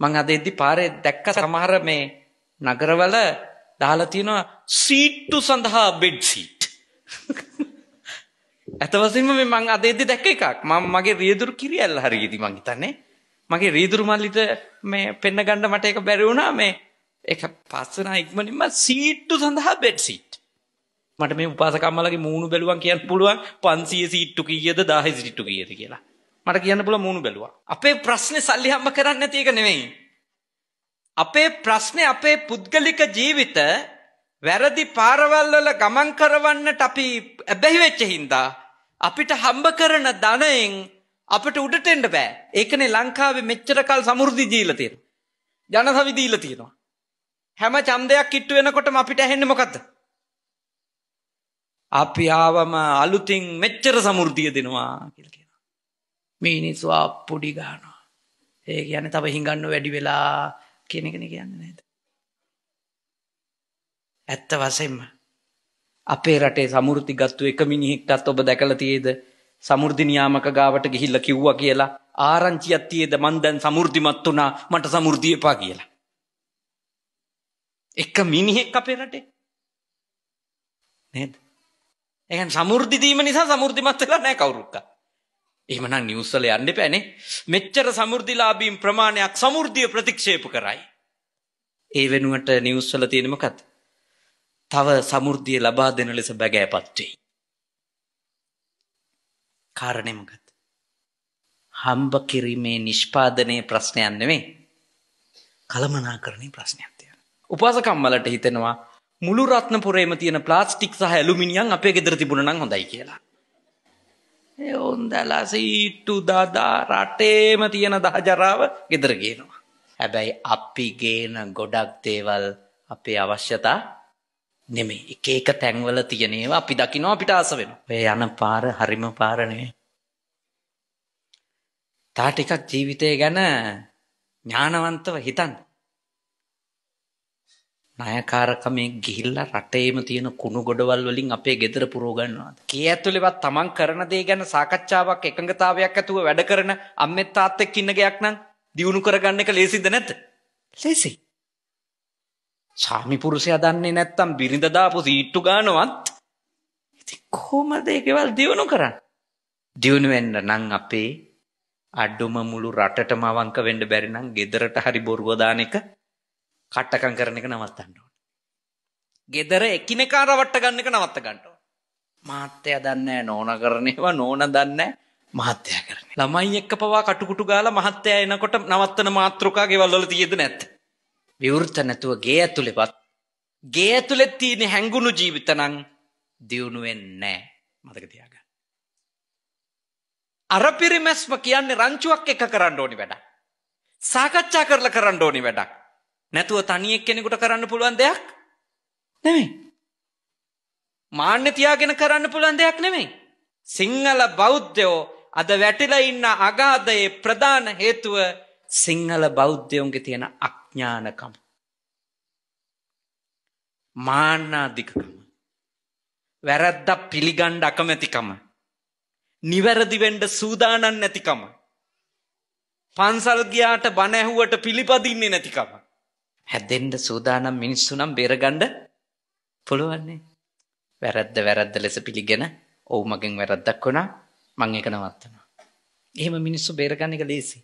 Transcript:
මං අද එද්දි පාරේ දැක්ක සමහර මේ නගරවල දාලා තියෙනවා සීට්ටු සඳහා බෙඩ් සීට්. අතවසින්ම මේ මං අද එද්දි දැක්ක එකක්. මම මගේ රියදුරු කිරියල්ල හරියදී මං හිතන්නේ. මගේ රියදුරු මල්ලිට මේ පෙන්න ගන්න මට ඒක බැරි වුණා මේ ඒක පස්සනා ඉක්මනින්ම සීට්ටු සඳහා බෙඩ් සීට්. මට මේ උපාසකම්මලගේ මූණු බැලුවන් කියන්න පුළුවන් 500 සීට්ටු කීයද 1000 සීට්ටු කීයද කියලා. මට කියන්න පුළුවන් මූණු බැලුවා. අපේ ප්‍රශ්නේ සල්ලි හම්බ කරන්නේ නැති එක නෙමෙයි. අපේ ප්‍රශ්නේ අපේ පුද්ගලික ජීවිත වැරදි පාරවල් වල ගමන් කරවන්නට අපි ඇබැහි වෙච්ච හින්දා අපිට හම්බ කරන ධනයෙන් අපිට උඩට එන්න බෑ. ඒකනේ ලංකාවේ මෙච්චර කල් සමෘද්ධි ජීලා තියෙනවා. ජනසවි දීලා තියෙනවා. හැම ඡන්දයක් කිට්ටු වෙනකොටම අපිට ඇහෙන්නේ මොකද්ද? අපි ආවම අලුතින් මෙච්චර සමෘද්ධිය දෙනවා මේ මිනිස්සු අප්පුඩි ගන්නවා. ඒ කියන්නේ තව හිඟන්න වැඩි වෙලා කියන එකනේ කියන්නේ නේද? ඇත්ත වශයෙන්ම අපේ රටේ සමෘද්ධි ගත්තු එක මිනිහෙක්ටත් ඔබ දැකලා තියේද? සමෘද්ධි නියාමක ගාවට ගිහිල්ලා කිව්වා කියලා ආරංචියක් තියේද මං දැන් සමෘද්ධිමත් වුණා මට සමෘද්ධිය එපා කියලා. එක මිනිහෙක් අපේ රටේ නේද? ඒ කියන්නේ සමෘද්ධි දීම නිසා සමෘද්ධිමත් වෙලා නැහැ කවුරුත්. එහෙමනම් නිවුස් වල යන්න එපානේ. මෙච්චර සමෘද්ධිලාභීන් ප්‍රමාණයක් සමෘද්ධිය ප්‍රතික්ෂේප කරයි. ඒ වෙනුවට නිවුස් වල තියෙන මොකක්ද? තව සමෘද්ධිය ලබා දෙන ලෙස බගෑපත් වෙයි. කාරණේ මොකක්ද? හම්බ කිරීමේ නිෂ්පාදනයේ ප්‍රශ්නයක් නෙමෙයි. කලමනාකරණේ ප්‍රශ්නයක් තියෙනවා. උපාසකම්මලට හිතෙනවා මුළු රත්නපුරේම තියෙන ප්ලාස්ටික් සහ ඇලුමිනියම් අපේ ගෙදර තිබුණා නම් හොඳයි කියලා. ඔොන්දලා සීට්ටු දදා රටේම තියෙන දහජරාව ගෙදර ගේනවා. හැබැයි අපි ගේන ගොඩක් දේවල් අපේ අවශ්‍යතා නෙමේ එක එක තැන්වල තියනේවා අපි දකිනවා අපිට ආස වෙන. ඔය යන පාර හරිම පාරනේ. තා ටිකක් ජීවිතය ගැන ඥානවන්තව හිතන්න. නායකාරකමේ ගිහිල්ලා රටේම තියෙන කුණු ගොඩවල් වලින් අපේ ගෙදර පුරව ගන්නවාද? කී ඇතුළේවත් Taman කරන දේ ගැන සාකච්ඡාවක් එකඟතාවයක් ඇතුව වැඩ කරන අම්මෙත් තාත්තෙක් එක්ක ඉන්න ගයක් නම් දිනු කරගන්න එක ලේසිද නැද්ද? ලේසි. ස්වාමි පුරුෂයා දන්නේ නැත්තම් බිරිඳ දාපු සීට්ටු ගන්නවත් ඉතින් කොහොමද ඒකවල් දිනු කරන්නේ? දිනු වෙන්න නම් අපේ අඩුම මුළු රටටම අවංක වෙන්න බැරි නම් ගෙදරට හරි බොරුව දාන එක කට්ටකම් කරන එක නවත්තන්න ඕන. ගෙදර එකිනෙකා රවට්ට ගන්න එක නවත්ත ගන්න ඕන. මහත්තයා දන්නේ නෝන කරන ඒවා නෝන දන්නේ මහත්තයා කරන. ළමයි එක්ක පවා කටුකුටු ගාලා මහත්තයා එනකොට නවත්තන මාත්‍රිකා ගෙවල් වල තියෙද නැත්. විවෘත නැතුව ගේ ඇතුලේවත් ගේ ඇතුලේ තියෙන හැංගුණු ජීවිත නම් දියුණු වෙන්නේ මතක තියාගන්න. අර පිරිමැස්ම කියන්නේ රංචුවක් එක කරන්න ඕනි වැඩක්. සාකච්ඡා කරලා කරන්න ඕනි වැඩක්. නැතුව තනියෙක් කෙනෙකුට කරන්න පුළුවන් දෙයක් නෙමෙයි. මාන්නේ තියාගෙන කරන්න පුළුවන් දෙයක් නෙමෙයි. සිංහල බෞද්ධයෝ අද වැටිලා ඉන්න අගාධයේ ප්‍රධාන හේතුව සිංහල බෞද්ධයෝන්ගේ තියෙන අඥානකම. මාන්නාධිකකම. වැරද්ද පිළිගණ්ඩ අකමැතිකම. නිවැරදිවෙන්ඩ සූදානන් නැතිකම. පන්සල් ගියාට බණැහුවට පිළිපදින්නේ නැතිකම. හැදෙන්න සූදානම් මිනිස්සු නම් බේරගන්න පුළුවන්නේ. වැරද්ද වැරද්ද ලෙස පිළිගෙන ඔව් මගෙන් වැරද්දක් වුණා මම ඒක නවත්තනවා. එහෙම මිනිස්සු බේරගන්න එක ලේසි.